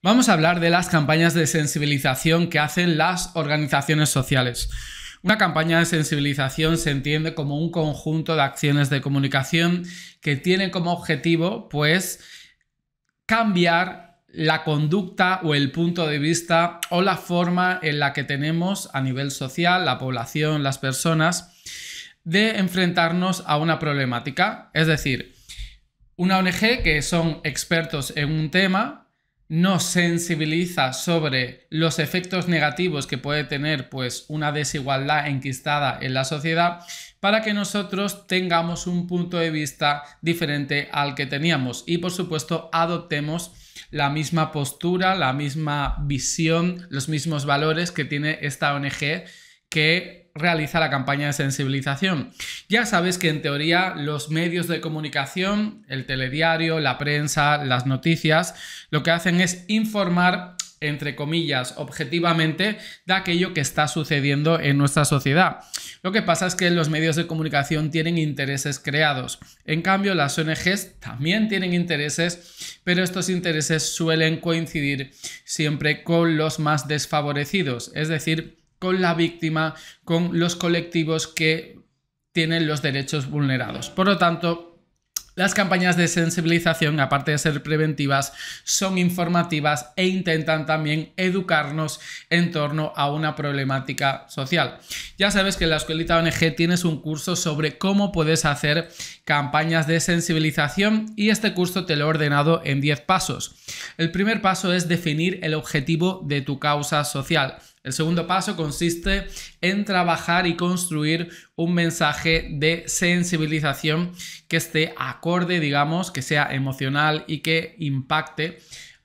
Vamos a hablar de las campañas de sensibilización que hacen las organizaciones sociales. Una campaña de sensibilización se entiende como un conjunto de acciones de comunicación que tiene como objetivo, pues, cambiar la conducta o el punto de vista o la forma en la que tenemos a nivel social, la población, las personas, de enfrentarnos a una problemática. Es decir, una ONG que son expertos en un tema, nos sensibiliza sobre los efectos negativos que puede tener pues una desigualdad enquistada en la sociedad para que nosotros tengamos un punto de vista diferente al que teníamos y por supuesto adoptemos la misma postura, la misma visión, los mismos valores que tiene esta ONG que realiza la campaña de sensibilización. Ya sabes que en teoría los medios de comunicación, el telediario, la prensa, las noticias, lo que hacen es informar entre comillas, objetivamente, de aquello que está sucediendo en nuestra sociedad. Lo que pasa es que los medios de comunicación tienen intereses creados. En cambio, las ONGs también tienen intereses, pero estos intereses suelen coincidir siempre con los más desfavorecidos, es decir, con la víctima, con los colectivos que tienen los derechos vulnerados. Por lo tanto, las campañas de sensibilización, aparte de ser preventivas, son informativas e intentan también educarnos en torno a una problemática social. Ya sabes que en la escuelita ONG tienes un curso sobre cómo puedes hacer campañas de sensibilización y este curso te lo he ordenado en 10 pasos. El primer paso es definir el objetivo de tu causa social. El segundo paso consiste en trabajar y construir un mensaje de sensibilización que esté acorde, digamos, que sea emocional y que impacte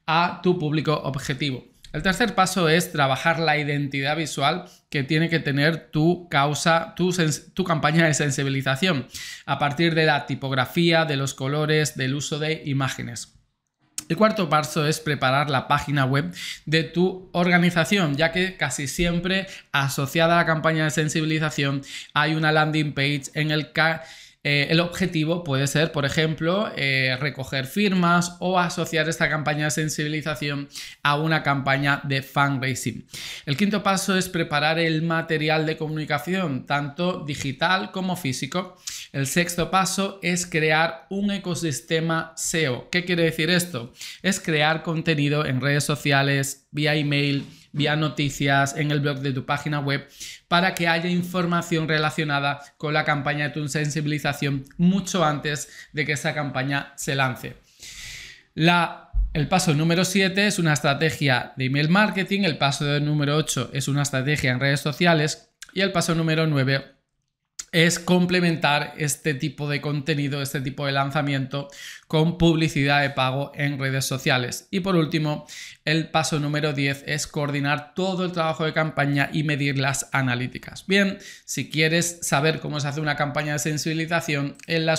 a tu público objetivo. El tercer paso es trabajar la identidad visual que tiene que tener tu causa, tu, tu, campaña de sensibilización, a partir de la tipografía, de los colores, del uso de imágenes. El cuarto paso es preparar la página web de tu organización, ya que casi siempre asociada a la campaña de sensibilización hay una landing page en el que eh, el objetivo puede ser, por ejemplo, eh, recoger firmas o asociar esta campaña de sensibilización a una campaña de fundraising. El quinto paso es preparar el material de comunicación, tanto digital como físico. El sexto paso es crear un ecosistema SEO. ¿Qué quiere decir esto? Es crear contenido en redes sociales, vía email, vía noticias, en el blog de tu página web, para que haya información relacionada con la campaña de tu sensibilización mucho antes de que esa campaña se lance. el paso número 7 es una estrategia de email marketing, el paso número 8 es una estrategia en redes sociales y el paso número 9 es complementar este tipo de contenido, este tipo de lanzamiento con publicidad de pago en redes sociales. Y por último, el paso número 10 es coordinar todo el trabajo de campaña y medir las analíticas. Bien, si quieres saber cómo se hace una campaña de sensibilización, en la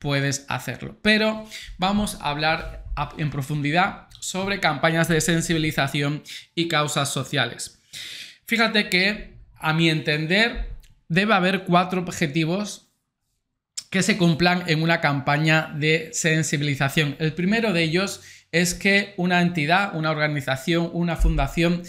puedes hacerlo. Pero vamos a hablar en profundidad sobre campañas de sensibilización y causas sociales. Fíjate que, a mi entender, debe haber cuatro objetivos que se cumplan en una campaña de sensibilización. El primero de ellos es que una entidad, una organización, una fundación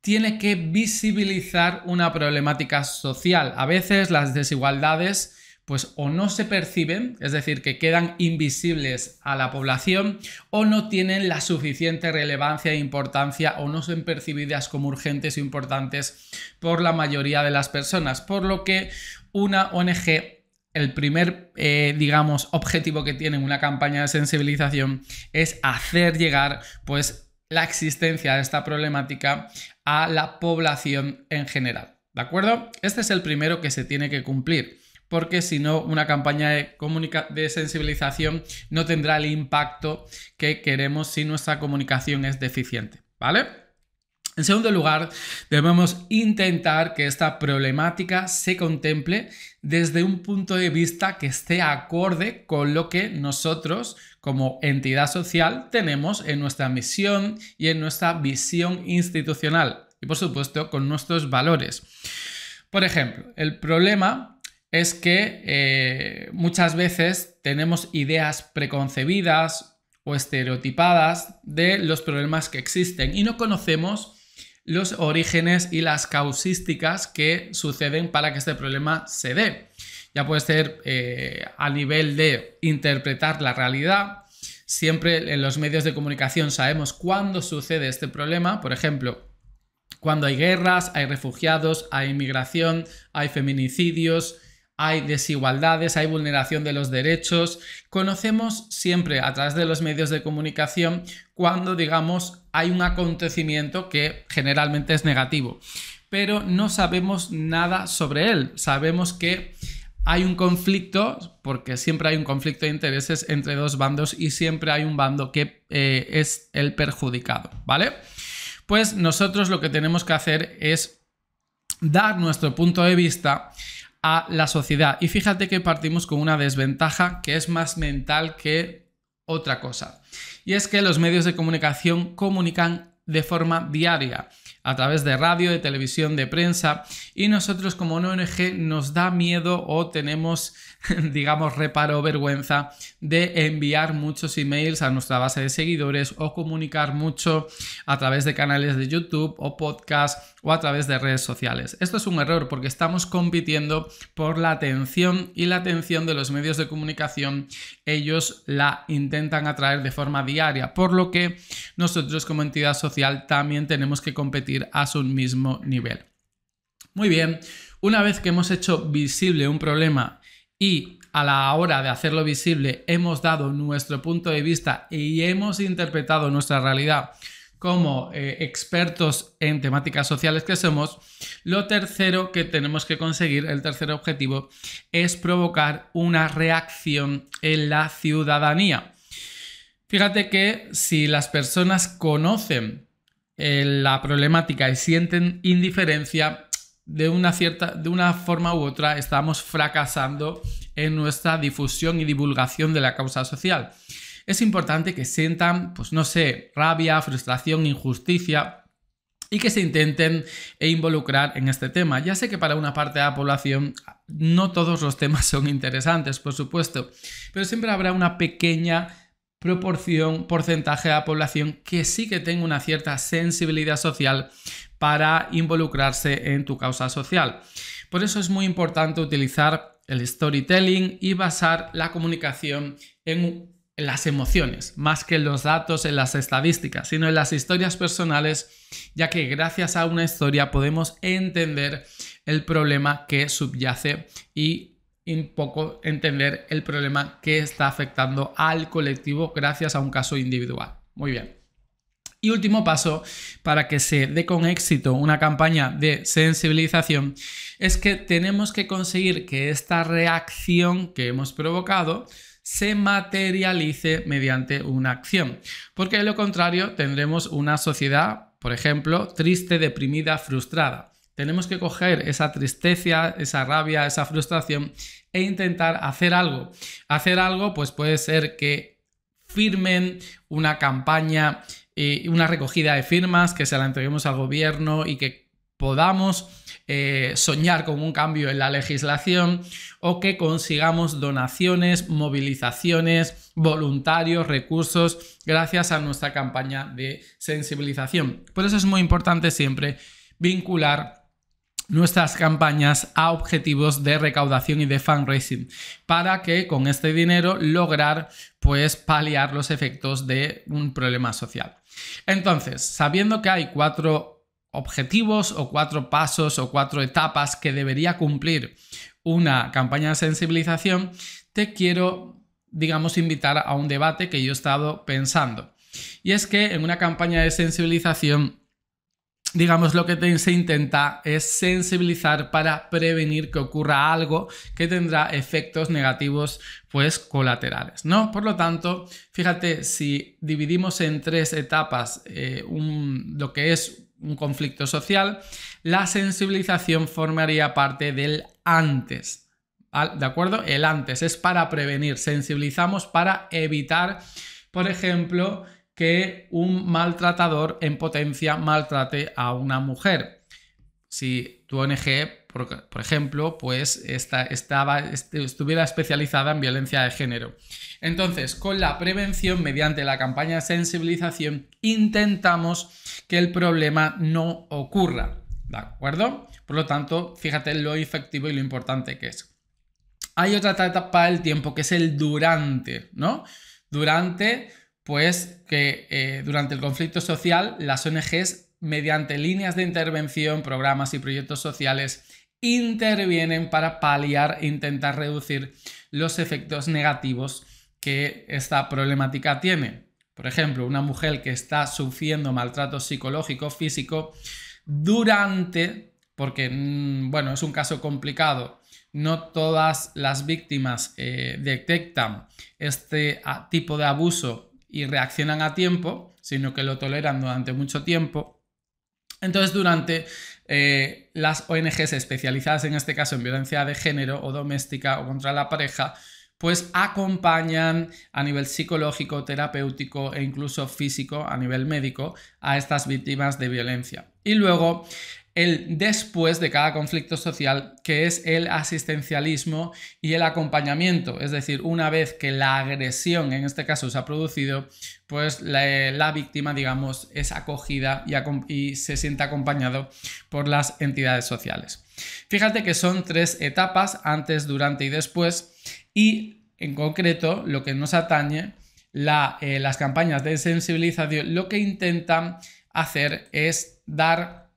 tiene que visibilizar una problemática social. A veces las desigualdades pues o no se perciben, es decir, que quedan invisibles a la población, o no tienen la suficiente relevancia e importancia, o no son percibidas como urgentes o e importantes por la mayoría de las personas, por lo que una ONG el primer, eh, digamos, objetivo que tiene una campaña de sensibilización es hacer llegar, pues, la existencia de esta problemática a la población en general. ¿De acuerdo? Este es el primero que se tiene que cumplir porque si no, una campaña de, de sensibilización no tendrá el impacto que queremos si nuestra comunicación es deficiente, ¿vale? En segundo lugar, debemos intentar que esta problemática se contemple desde un punto de vista que esté acorde con lo que nosotros como entidad social tenemos en nuestra misión y en nuestra visión institucional y por supuesto con nuestros valores. Por ejemplo, el problema es que eh, muchas veces tenemos ideas preconcebidas o estereotipadas de los problemas que existen y no conocemos los orígenes y las causísticas que suceden para que este problema se dé. Ya puede ser eh, a nivel de interpretar la realidad. Siempre en los medios de comunicación sabemos cuándo sucede este problema. Por ejemplo, cuando hay guerras, hay refugiados, hay inmigración, hay feminicidios, hay desigualdades, hay vulneración de los derechos. Conocemos siempre a través de los medios de comunicación cuando, digamos, hay un acontecimiento que generalmente es negativo, pero no sabemos nada sobre él. Sabemos que hay un conflicto, porque siempre hay un conflicto de intereses entre dos bandos y siempre hay un bando que eh, es el perjudicado, ¿vale? Pues nosotros lo que tenemos que hacer es dar nuestro punto de vista a la sociedad. Y fíjate que partimos con una desventaja que es más mental que otra cosa. Y es que los medios de comunicación comunican de forma diaria a través de radio, de televisión, de prensa y nosotros como ONG nos da miedo o tenemos, digamos, reparo o vergüenza de enviar muchos emails a nuestra base de seguidores o comunicar mucho a través de canales de YouTube o podcast o a través de redes sociales. Esto es un error porque estamos compitiendo por la atención y la atención de los medios de comunicación ellos la intentan atraer de forma diaria, por lo que nosotros como entidad social también tenemos que competir a su mismo nivel. Muy bien, una vez que hemos hecho visible un problema y a la hora de hacerlo visible hemos dado nuestro punto de vista y hemos interpretado nuestra realidad como eh, expertos en temáticas sociales que somos, lo tercero que tenemos que conseguir, el tercer objetivo, es provocar una reacción en la ciudadanía. Fíjate que si las personas conocen eh, la problemática y sienten indiferencia, de una cierta de una forma u otra estamos fracasando en nuestra difusión y divulgación de la causa social. Es importante que sientan, pues no sé, rabia, frustración, injusticia y que se intenten eh, involucrar en este tema. Ya sé que para una parte de la población no todos los temas son interesantes, por supuesto, pero siempre habrá una pequeña proporción, porcentaje de la población que sí que tenga una cierta sensibilidad social para involucrarse en tu causa social. Por eso es muy importante utilizar el storytelling y basar la comunicación en las emociones, más que en los datos, en las estadísticas, sino en las historias personales, ya que gracias a una historia podemos entender el problema que subyace y y un poco entender el problema que está afectando al colectivo gracias a un caso individual. Muy bien. Y último paso para que se dé con éxito una campaña de sensibilización es que tenemos que conseguir que esta reacción que hemos provocado se materialice mediante una acción, porque de lo contrario tendremos una sociedad, por ejemplo, triste, deprimida, frustrada. Tenemos que coger esa tristeza, esa rabia, esa frustración e intentar hacer algo. Hacer algo, pues puede ser que firmen una campaña, y eh, una recogida de firmas, que se la entreguemos al gobierno y que podamos eh, soñar con un cambio en la legislación o que consigamos donaciones, movilizaciones, voluntarios, recursos, gracias a nuestra campaña de sensibilización. Por eso es muy importante siempre vincular nuestras campañas a objetivos de recaudación y de fundraising para que con este dinero lograr pues paliar los efectos de un problema social. Entonces, sabiendo que hay cuatro objetivos o cuatro pasos o cuatro etapas que debería cumplir una campaña de sensibilización, te quiero, digamos, invitar a un debate que yo he estado pensando. Y es que en una campaña de sensibilización digamos, lo que se intenta es sensibilizar para prevenir que ocurra algo que tendrá efectos negativos, pues colaterales, ¿no? Por lo tanto, fíjate, si dividimos en tres etapas eh, lo que es un conflicto social, la sensibilización formaría parte del antes. ¿De acuerdo? El antes es para prevenir, sensibilizamos para evitar, por ejemplo, que un maltratador en potencia maltrate a una mujer. Si tu ONG, por, ejemplo, pues esta, estaba, este, estuviera especializada en violencia de género. Entonces, con la prevención, mediante la campaña de sensibilización, intentamos que el problema no ocurra. ¿De acuerdo? Por lo tanto, fíjate lo efectivo y lo importante que es. Hay otra etapa del tiempo que es el durante, ¿no? Durante pues que eh, durante el conflicto social las ONGs, mediante líneas de intervención, programas y proyectos sociales, intervienen para paliar e intentar reducir los efectos negativos que esta problemática tiene. Por ejemplo, una mujer que está sufriendo maltrato psicológico, físico, durante, porque, mm, bueno, es un caso complicado, no todas las víctimas eh, detectan este ah, tipo de abuso y reaccionan a tiempo, sino que lo toleran durante mucho tiempo. Entonces, durante eh, las ONGs especializadas en este caso en violencia de género o doméstica o contra la pareja, pues acompañan a nivel psicológico, terapéutico e incluso físico, a nivel médico, a estas víctimas de violencia. Y luego, el después de cada conflicto social, que es el asistencialismo y el acompañamiento. Es decir, una vez que la agresión en este caso se ha producido, pues la, eh, víctima, digamos, es acogida y, se siente acompañado por las entidades sociales. Fíjate que son tres etapas, antes, durante y después, y en concreto lo que nos atañe, eh, las campañas de sensibilización lo que intentan hacer es dar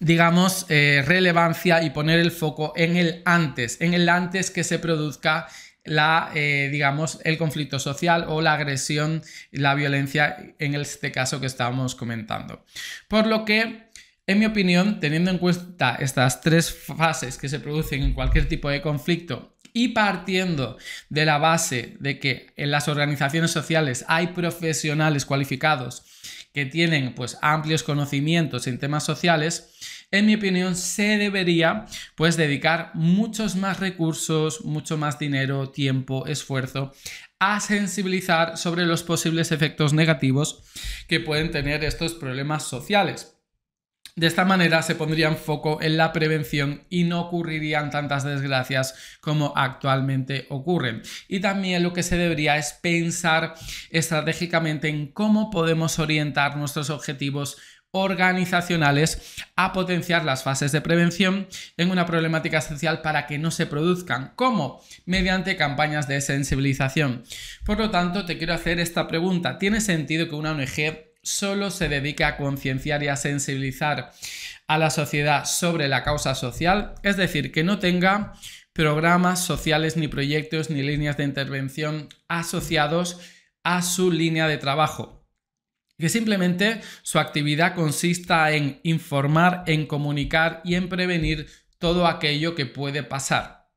digamos, eh, relevancia y poner el foco en el antes, en el antes que se produzca la, eh, digamos, el conflicto social o la agresión, la violencia en este caso que estábamos comentando. Por lo que, en mi opinión, teniendo en cuenta estas tres fases que se producen en cualquier tipo de conflicto y partiendo de la base de que en las organizaciones sociales hay profesionales cualificados que tienen pues amplios conocimientos en temas sociales, en mi opinión se debería pues dedicar muchos más recursos, mucho más dinero, tiempo, esfuerzo a sensibilizar sobre los posibles efectos negativos que pueden tener estos problemas sociales. De esta manera se pondrían foco en la prevención y no ocurrirían tantas desgracias como actualmente ocurren. Y también lo que se debería es pensar estratégicamente en cómo podemos orientar nuestros objetivos organizacionales a potenciar las fases de prevención en una problemática esencial para que no se produzcan. ¿Cómo? Mediante campañas de sensibilización. Por lo tanto, te quiero hacer esta pregunta. ¿Tiene sentido que una ONG solo se dedica a concienciar y a sensibilizar a la sociedad sobre la causa social, es decir, que no tenga programas sociales ni proyectos ni líneas de intervención asociados a su línea de trabajo. Que simplemente su actividad consista en informar, en comunicar y en prevenir todo aquello que puede pasar.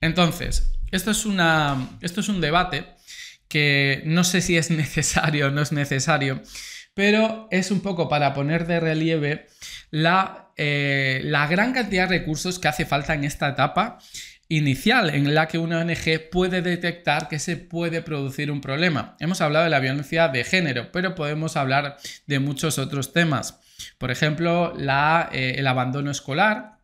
Entonces, esto es, una, esto es un debate que no sé si es necesario o no es necesario, pero es un poco para poner de relieve eh, la, gran cantidad de recursos que hace falta en esta etapa inicial en la que una ONG puede detectar que se puede producir un problema. Hemos hablado de la violencia de género, pero podemos hablar de muchos otros temas. Por ejemplo, eh, el abandono escolar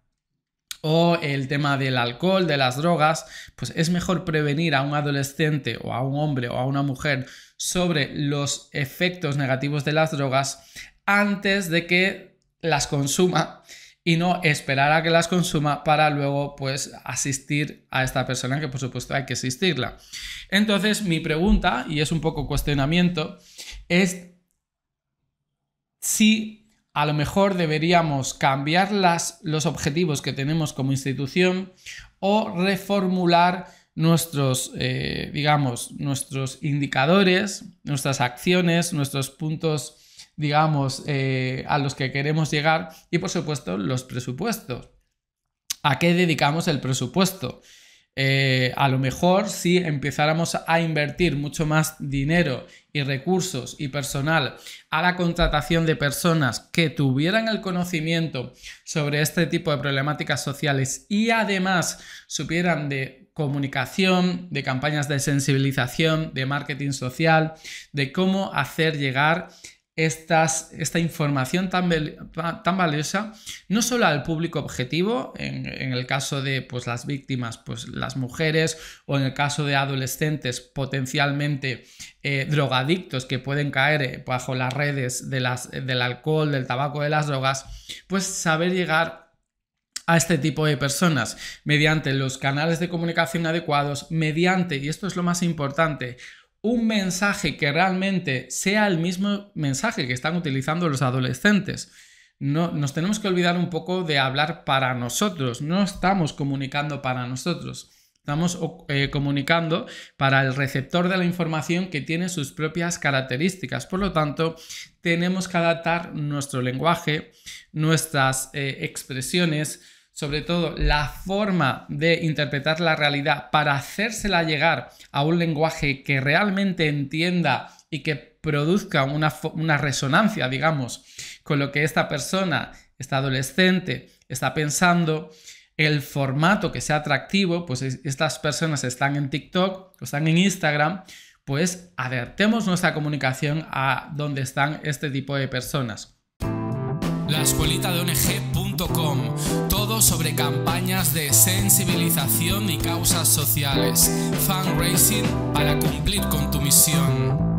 o el tema del alcohol, de las drogas, pues es mejor prevenir a un adolescente o a un hombre o a una mujer sobre los efectos negativos de las drogas antes de que las consuma y no esperar a que las consuma para luego pues asistir a esta persona que por supuesto hay que asistirla. Entonces mi pregunta, y es un poco cuestionamiento, es si a lo mejor deberíamos cambiar las, los objetivos que tenemos como institución o reformular nuestros, eh, digamos, nuestros indicadores, nuestras acciones, nuestros puntos, digamos, eh, a los que queremos llegar y, por supuesto, los presupuestos. ¿A qué dedicamos el presupuesto? Eh, a lo mejor si empezáramos a invertir mucho más dinero y recursos y personal a la contratación de personas que tuvieran el conocimiento sobre este tipo de problemáticas sociales y además supieran de comunicación, de campañas de sensibilización, de marketing social, de cómo hacer llegar estas, esta información tan, tan, valiosa, no solo al público objetivo, en, el caso de pues, las víctimas, pues las mujeres, o en el caso de adolescentes potencialmente eh, drogadictos que pueden caer eh, bajo las redes de las, del alcohol, del tabaco, de las drogas, pues saber llegar a este tipo de personas mediante los canales de comunicación adecuados, mediante, y esto es lo más importante, un mensaje que realmente sea el mismo mensaje que están utilizando los adolescentes. No, nos tenemos que olvidar un poco de hablar para nosotros, no estamos comunicando para nosotros, estamos eh, comunicando para el receptor de la información que tiene sus propias características. Por lo tanto, tenemos que adaptar nuestro lenguaje, nuestras eh, expresiones, sobre todo la forma de interpretar la realidad para hacérsela llegar a un lenguaje que realmente entienda y que produzca una, resonancia, digamos, con lo que esta persona, esta adolescente, está pensando, el formato que sea atractivo, pues estas personas están en TikTok, están en Instagram, pues adaptemos nuestra comunicación a donde están este tipo de personas sobre campañas de sensibilización y causas sociales, fundraising para cumplir con tu misión.